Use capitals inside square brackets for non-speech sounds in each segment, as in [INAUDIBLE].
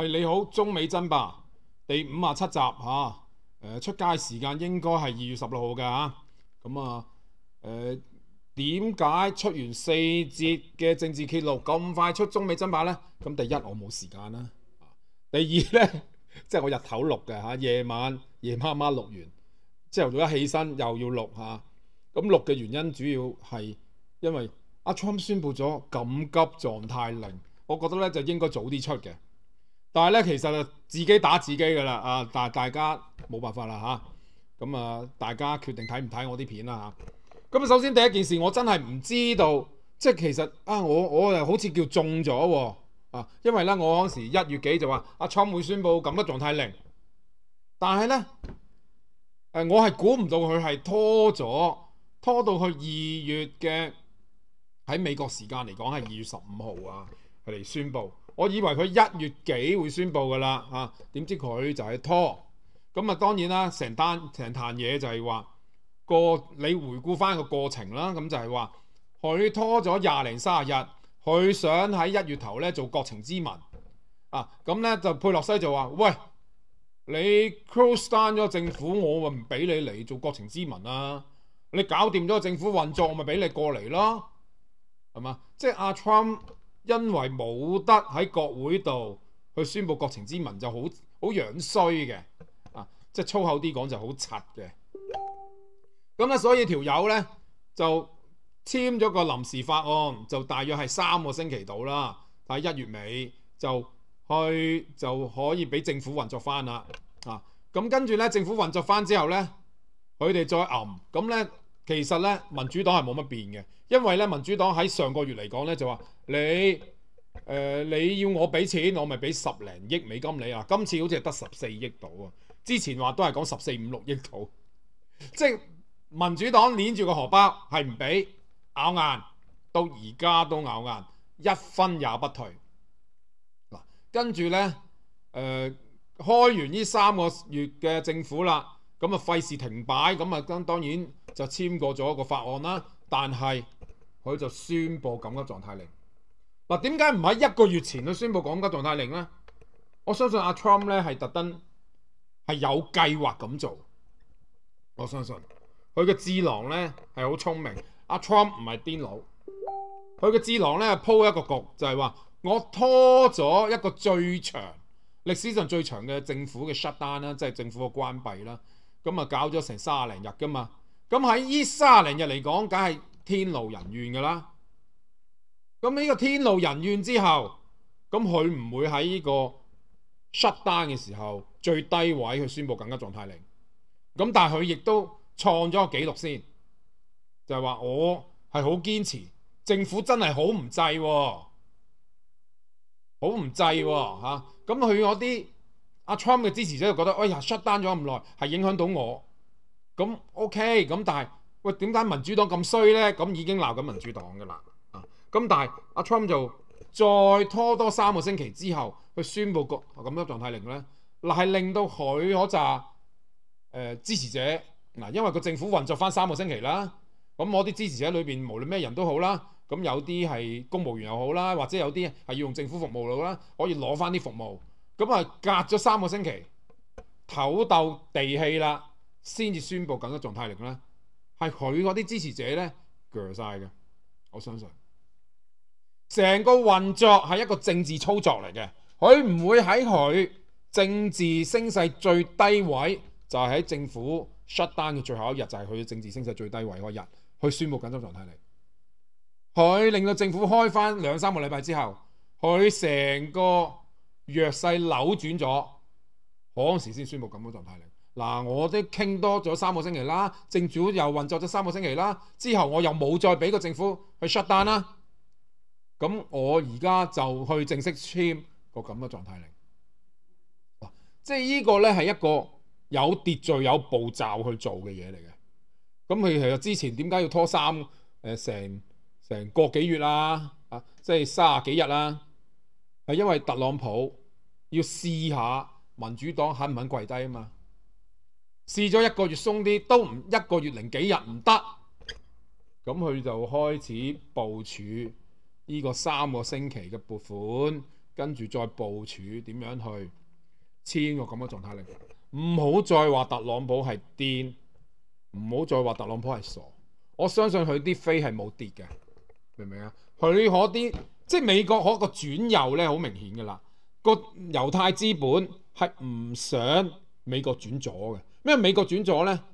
系你好，中美争霸第五啊七集吓，诶出街时间应该系二月十六号嘅吓，咁啊诶点解出完四节嘅政治揭露咁快出中美争霸呢？咁第一我冇时间啦，第二呢，[LAUGHS] 即系我日头录嘅吓，夜晚夜妈妈录完朝头早一起身又要录吓，咁录嘅原因主要系因为阿 Trump 宣布咗紧急状态令，我觉得呢就应该早啲出嘅。但系咧，其实自己打自己噶啦，啊，但系大家冇办法啦吓，咁啊，大家决定睇唔睇我啲片啦吓。咁啊，首先第一件事，我真系唔知道，即系其实啊，我我又好似叫中咗喎，啊，因为咧，我嗰时一月几就话阿仓會宣布咁嘅状态零，但系咧，诶，我系估唔到佢系拖咗，拖到去二月嘅，喺美国时间嚟讲系二月十五号啊，佢哋宣布。我以為佢一月幾會宣布㗎啦，啊點知佢就係拖咁啊！當然啦，成單成壇嘢就係話過你回顧翻個過程啦，咁就係話佢拖咗廿零卅日，佢想喺一月頭咧做國情之民啊，咁咧就佩洛西就話：喂，你 crossed o w n 咗政府，我咪唔俾你嚟做國情之民啦！你搞掂咗政府運作，我咪俾你過嚟咯，係嘛？即係阿 Trump。因為冇得喺國會度去宣佈國情之文就好好樣衰嘅，啊，即係粗口啲講就好柒嘅。咁咧，所以條友咧就簽咗個臨時法案，就大約係三個星期到啦。喺一月尾就去就可以俾政府運作翻啦。啊，咁跟住咧，政府運作翻之後咧，佢哋再揞咁咧。其實咧，民主黨係冇乜變嘅，因為咧，民主黨喺上個月嚟講咧就話你誒你要我俾錢，我咪俾十零億美金你啊。今次好似係得十四億到啊，之前話都係講十四五六億到，即係民主黨攣住個荷包係唔俾咬硬，到而家都咬硬一分也不退嗱。跟住咧誒開完呢三個月嘅政府啦，咁啊費事停擺，咁啊當然。就簽過咗一個法案啦，但係佢就宣布緊急狀態令。嗱。點解唔喺一個月前都宣布緊急狀態令呢？我相信阿 Trump 咧係特登係有計劃咁做。我相信佢嘅智囊咧係好聰明。阿 Trump 唔係癲佬，佢嘅智囊咧鋪一個局，就係話我拖咗一個最長歷史上最長嘅政府嘅 shutdown 啦，即係政府嘅關閉啦。咁啊搞咗成三廿零日㗎嘛。咁喺呢卅零日嚟講，梗係天怒人怨噶啦。咁呢個天怒人怨之後，咁佢唔會喺呢個 shutdown 嘅時候最低位去宣布更加狀態零。咁但係佢亦都創咗個紀錄先，就係話我係好堅持，政府真係好唔制，好唔制吓。咁佢嗰啲阿 Trump 嘅支持者就覺得，哎呀 shutdown 咗咁耐，係影響到我。咁 OK，咁但係喂點解民主黨咁衰咧？咁已經鬧緊民主黨噶啦，啊！咁但係阿 Trump 就再拖多三個星期之後去宣佈個咁嘅狀態令咧，嗱係令到佢嗰扎誒支持者嗱，因為個政府運作翻三個星期啦，咁我啲支持者裏邊無論咩人都好啦，咁有啲係公務員又好啦，或者有啲係要用政府服務佬啦，可以攞翻啲服務。咁啊，隔咗三個星期，鬥鬥地氣啦。先至宣布緊急狀態令咧，係佢嗰啲支持者咧鋸曬嘅，我相信。成個運作係一個政治操作嚟嘅，佢唔會喺佢政治聲勢最低位，就係喺政府 shutdown 嘅最後一日，就係佢政治聲勢最低位嗰日去宣布緊急狀態令。佢令到政府開翻兩三個禮拜之後，佢成個弱勢扭轉咗，嗰時先宣布緊急狀態令。嗱，我都傾多咗三個星期啦，政府又運作咗三個星期啦。之後我又冇再俾個政府去 shut down 啦。咁我而家就去正式簽個咁嘅狀態嚟。即係呢個呢係一個有秩序、有步驟去做嘅嘢嚟嘅。咁佢其實之前點解要拖三誒成成個幾月啦？啊，即係三十幾日啦，係因為特朗普要試下民主黨肯唔肯跪低啊嘛。試咗一個月鬆啲都唔一個月零幾日唔得，咁佢就開始部署呢個三個星期嘅撥款，跟住再部署點樣去千個咁嘅狀態嚟。唔好再話特朗普係癲，唔好再話特朗普係傻。我相信佢啲飛係冇跌嘅，明唔明啊？佢嗰啲即係美國嗰個轉右咧，好明顯㗎啦。個猶太資本係唔想美國轉左嘅。咩美國轉咗呢，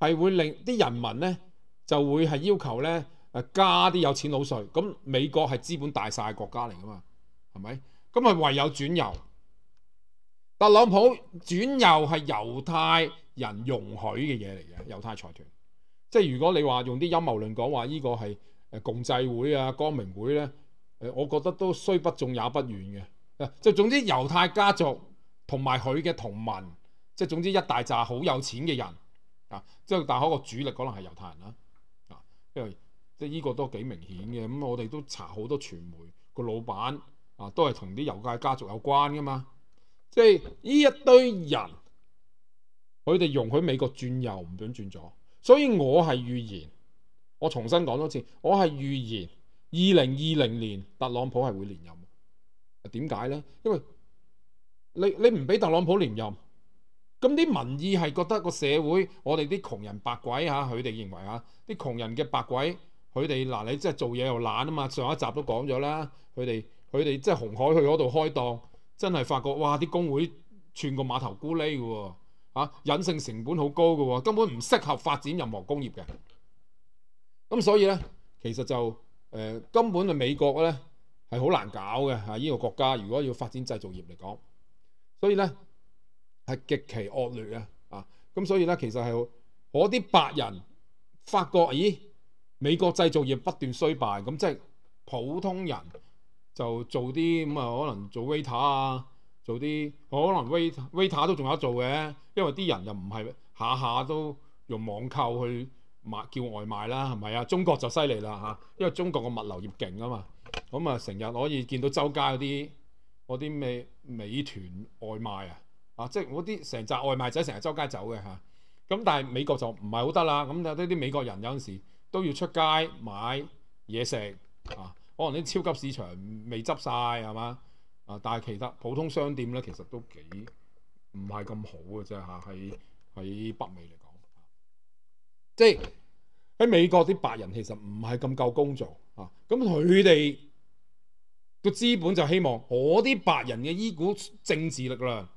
係會令啲人民呢就會係要求呢加啲有錢佬税。咁美國係資本大晒嘅國家嚟噶嘛，係咪？咁咪唯有轉右。特朗普轉右係猶太人容許嘅嘢嚟嘅，猶太財團。即係如果你話用啲陰謀論講話呢個係共濟會啊、光明會呢，我覺得都雖不中也不遠嘅。就總之猶太家族同埋佢嘅同盟。即係總之一大扎好有錢嘅人啊！即係大係個主力可能係猶太人啦啊，因為即係依個都幾明顯嘅。咁我哋都查好多傳媒個老闆啊，都係同啲猶太家族有關噶嘛。即係呢一堆人，佢哋容許美國轉右唔想轉左，所以我係預言。我重新講多次，我係預言二零二零年特朗普係會連任。點解呢？因為你你唔俾特朗普連任。咁啲民意係覺得個社會，我哋啲窮人白鬼嚇，佢哋認為嚇啲窮人嘅白鬼，佢哋嗱你即係做嘢又懶啊嘛！上一集都講咗啦，佢哋佢哋即係紅海去嗰度開檔，真係發覺哇！啲工會串個碼頭孤呢嘅喎，啊隱性成本好高嘅喎，根本唔適合發展任何工業嘅。咁所以咧，其實就誒根本嘅美國咧係好難搞嘅嚇呢個國家，如果要發展製造業嚟講，所以咧。係極其惡劣啊！啊！咁所以咧，其實係嗰啲白人發覺，咦？美國製造業不斷衰敗，咁即係普通人就做啲咁啊，可能做 waiter 啊，做啲可能 wait waiter 都仲有得做嘅，因為啲人又唔係下下都用網購去買叫外賣啦，係咪啊？中國就犀利啦嚇，因為中國個物流業勁啊嘛，咁啊成日可以見到周街嗰啲嗰啲美美團外賣啊！啊！即係我啲成扎外賣仔成日周街走嘅嚇，咁但係美國就唔係好得啦。咁啊，呢啲美國人有陣時都要出街買嘢食啊。可能啲超級市場未執晒係嘛啊，但係其他普通商店咧其實都幾唔係咁好嘅啫嚇。喺喺北美嚟講，即係喺美國啲白人其實唔係咁夠工作啊。咁佢哋個資本就希望我啲白人嘅呢股政治力量。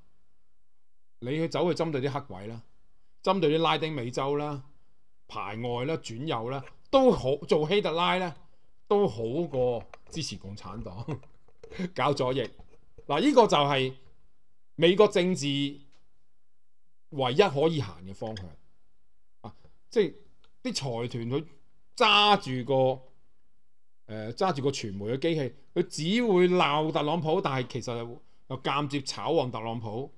你去走去針對啲黑鬼啦，針對啲拉丁美洲啦，排外啦，轉右啦，都好做希特拉咧，都好過支持共產黨 [LAUGHS] 搞左翼。嗱，呢個就係美國政治唯一可以行嘅方向啊！即係啲財團佢揸住個誒揸住個傳媒嘅機器，佢只會鬧特朗普，但係其實又間接炒旺特朗普。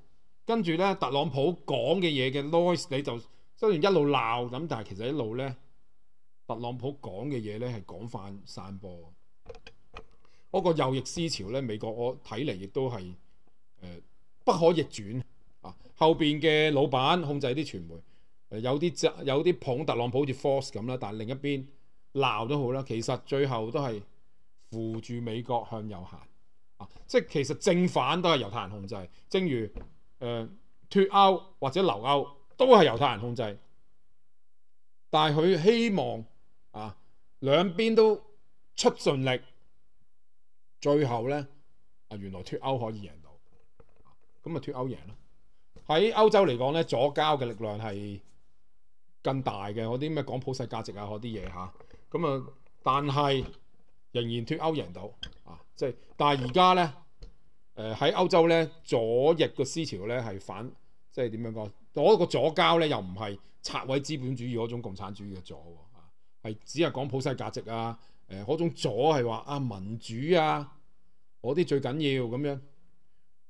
跟住咧，特朗普講嘅嘢嘅 noise，你就雖然一路鬧咁，但係其實一路咧，特朗普講嘅嘢咧係廣泛散播。嗰個右翼思潮咧，美國我睇嚟亦都係誒不可逆轉啊。後邊嘅老闆控制啲傳媒，有啲有啲捧特朗普似 force 咁啦，但係另一邊鬧都好啦，其實最後都係扶住美國向右行啊。即係其實正反都係猶太人控制，正如。誒脱歐或者留歐都係猶太人控制，但係佢希望啊兩邊都出盡力，最後咧啊原來脱歐可以贏到，咁啊脱歐贏咯。喺歐洲嚟講咧，左交嘅力量係更大嘅，嗰啲咩講普世價值啊嗰啲嘢嚇，咁啊但係仍然脱歐贏到啊，即係但係而家咧。誒喺歐洲咧，左翼嘅思潮咧係反即係點樣講？嗰個左交咧又唔係拆毀資本主義嗰種共產主義嘅左啊，係只係講普世價值啊。誒嗰種左係話啊民主啊嗰啲最緊要咁樣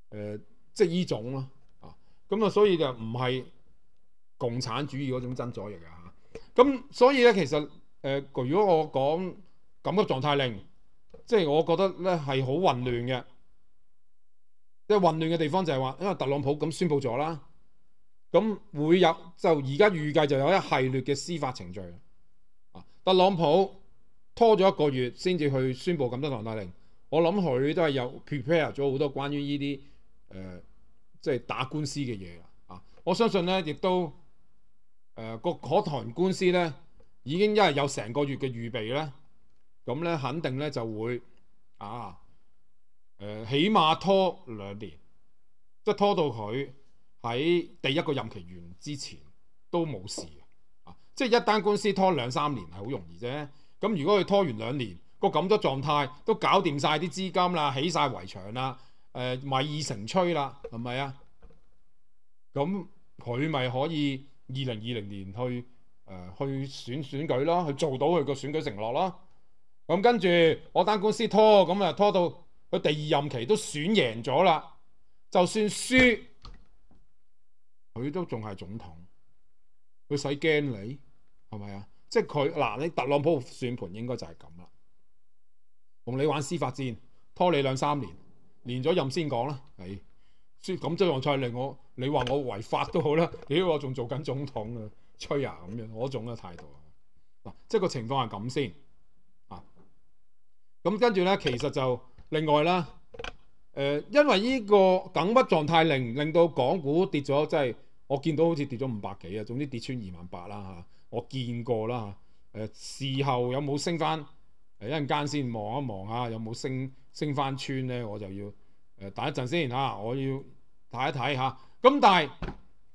誒，即係依種咯啊。咁啊，所以就唔係共產主義嗰種真左翼啊。咁所以咧，其實誒，如果我講緊急狀態令，即係我覺得咧係好混亂嘅。即系混乱嘅地方就系话，因为特朗普咁宣布咗啦，咁会有就而家预计就有一系列嘅司法程序。啊，特朗普拖咗一个月先至去宣布咁多唐大令，我谂佢都系有 prepare 咗好多关于呢啲诶，即系打官司嘅嘢啊！我相信咧，亦都诶个可谈官司咧，已经一系有成个月嘅预备咧，咁咧肯定咧就会啊。誒，起碼拖兩年，即係拖到佢喺第一個任期完之前都冇事啊！即係一單官司拖兩三年係好容易啫。咁如果佢拖完兩年個咁多狀態都搞掂晒啲資金啦，起晒圍牆啦，誒，米已成炊啦，係咪啊？咁佢咪可以二零二零年去誒去選選舉咯，去做到佢個選舉承諾咯。咁跟住我單官司拖咁啊，拖到。佢第二任期都選贏咗啦，就算輸佢都仲係總統，佢使驚你係咪啊？即係佢嗱，你特朗普算盤應該就係咁啦，同你玩司法戰，拖你兩三年，連咗任先講啦。唉，咁即係再嚟我你話我違法都好啦，屌我仲做緊總統啊，吹啊咁樣我種嘅態度啊，即係個情況係咁先啊。咁跟住咧，其實就另外啦，誒，因為呢個緊急狀態令令到港股跌咗，即係我見到好似跌咗五百幾啊，總之跌穿二萬八啦嚇，我見過啦嚇。誒，事後有冇升翻？誒，一陣間先望一望啊，有冇升升翻穿咧？我就要誒等一陣先嚇，我要睇一睇嚇。咁但係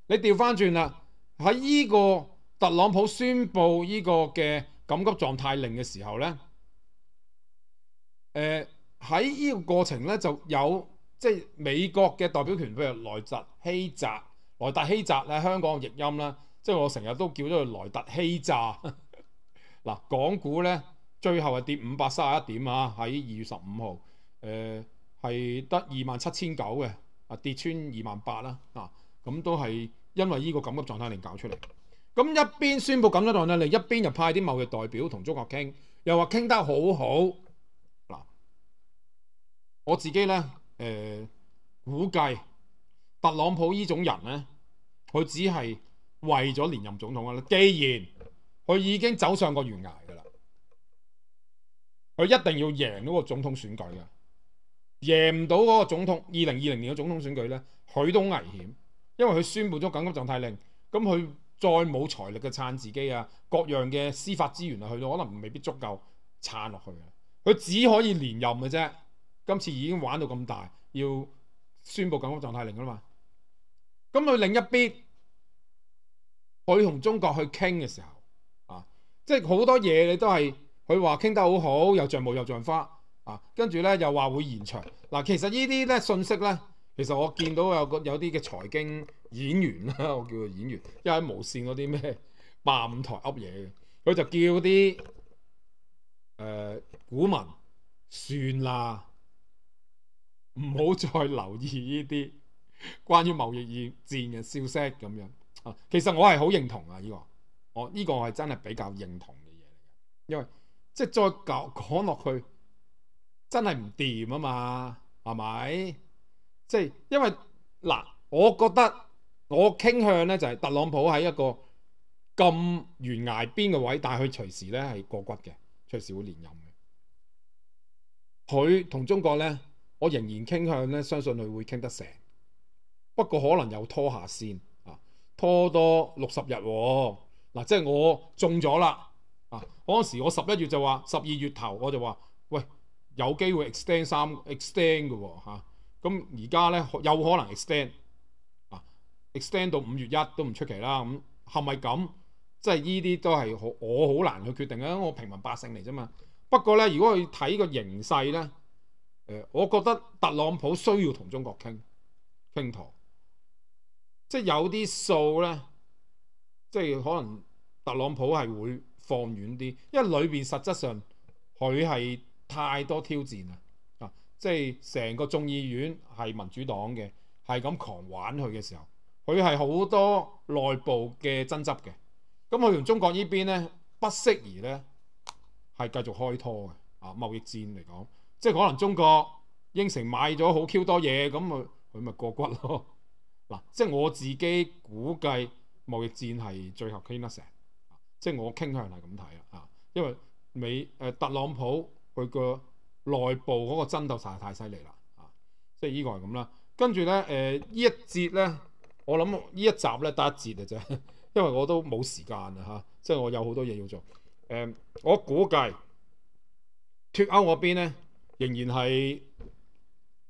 你調翻轉啦，喺呢個特朗普宣布呢個嘅緊急狀態令嘅時候咧，誒。喺呢個過程咧，就有即係美國嘅代表權，譬如萊特希澤、萊特希澤咧，香港譯音啦，即係我成日都叫咗佢萊特希澤。[LAUGHS] 嗱，港股咧最後係跌五百三十一點啊，喺二月十五號，誒係得二萬七千九嘅，啊跌穿二萬八啦，啊咁都係因為呢個緊急狀態嚟搞出嚟。咁一邊宣佈緊急狀態，另一邊又派啲貿易代表同中國傾，又話傾得好好。我自己咧，誒估計特朗普呢種人咧，佢只係為咗連任總統啊。既然佢已經走上個懸崖噶啦，佢一定要贏嗰個總統選舉嘅。贏唔到嗰個總統二零二零年嘅總統選舉咧，佢都危險，因為佢宣布咗緊急狀態令，咁佢再冇財力嘅撐自己啊，各樣嘅司法資源啊，佢都可能未必足夠撐落去嘅。佢只可以連任嘅啫。今次已經玩到咁大，要宣布緊縮狀態令噶啦嘛。咁佢另一邊，佢同中國去傾嘅時候，啊，即係好多嘢你都係佢話傾得好好，又像霧又像花啊。跟住咧又話會延長嗱。其實呢啲咧信息咧，其實我見到有個有啲嘅財經演員啦，[LAUGHS] 我叫佢演員，因喺無線嗰啲咩八五台噏嘢嘅，佢就叫啲誒股民算啦。唔好再留意呢啲關於貿易戰嘅消息咁樣啊！其實我係好認同啊，呢個我依個係真係比較認同嘅嘢嚟嘅，因為即係再講講落去真係唔掂啊嘛，係咪？即係因為嗱，我覺得我傾向咧就係特朗普喺一個咁懸崖邊嘅位，但係佢隨時咧係過骨嘅，隨時會連任嘅。佢同中國咧。我仍然傾向咧，相信佢會傾得成，不過可能又拖下先啊，拖多六十日嗱，即係我中咗啦啊！嗰時我十一月就話十二月頭我就話，喂有機會 extend 三 extend 嘅嚇，咁而家咧有可能 extend 啊，extend 到五月一都唔出奇啦。咁係咪咁？即係依啲都係我好難去決定啊，我平民百姓嚟啫嘛。不過咧，如果去睇個形勢咧。誒，我覺得特朗普需要同中國傾傾即係有啲數咧，即係可能特朗普係會放遠啲，因為裏邊實質上佢係太多挑戰啊！啊，即係成個眾議院係民主黨嘅，係咁狂玩佢嘅時候，佢係好多內部嘅爭執嘅，咁佢同中國呢邊咧不適宜咧係繼續開拖嘅啊，貿易戰嚟講。即係可能中國應承買咗好 Q 多嘢，咁佢佢咪過骨咯 [LAUGHS] 嗱。即係我自己估計貿易戰係最後傾得成，即係我傾向係咁睇啊。因為美誒特朗普佢個內部嗰個爭鬥在太犀利啦啊，即係依個係咁啦。跟住咧誒，依一節咧，我諗呢一集咧得一節嘅啫，因為我都冇時間啊嚇，即係我有好多嘢要做誒。我估計脱歐嗰邊咧。仍然係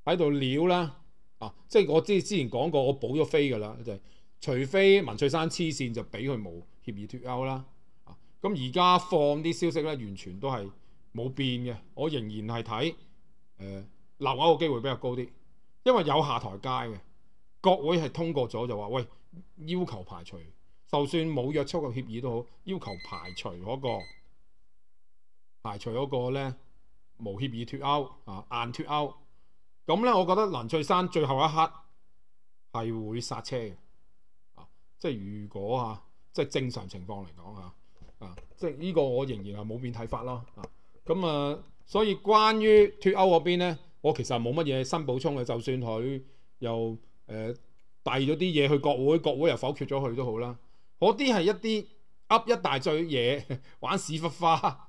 喺度撩啦，啊，即係我之之前講過，我補咗飛噶啦，就係除非文翠山黐線就俾佢冇協議脱歐啦，啊，咁而家放啲消息咧，完全都係冇變嘅，我仍然係睇誒留歐嘅機會比較高啲，因為有下台階嘅國會係通過咗就話喂要求排除，就算冇約束個協議都好，要求排除嗰個排除嗰個咧。无协议脱歐啊，硬脱歐。咁咧，我觉得林翠山最后一刻系会刹车嘅啊，即系如果啊，即系正常情况嚟讲啊，啊，即系呢个我仍然系冇变睇法咯啊，咁啊，所以关于脱歐嗰边咧，我其实冇乜嘢新补充嘅，就算佢又诶递咗啲嘢去国会，国会又否决咗佢都好啦，嗰啲系一啲噏一大堆嘢，玩屎忽花。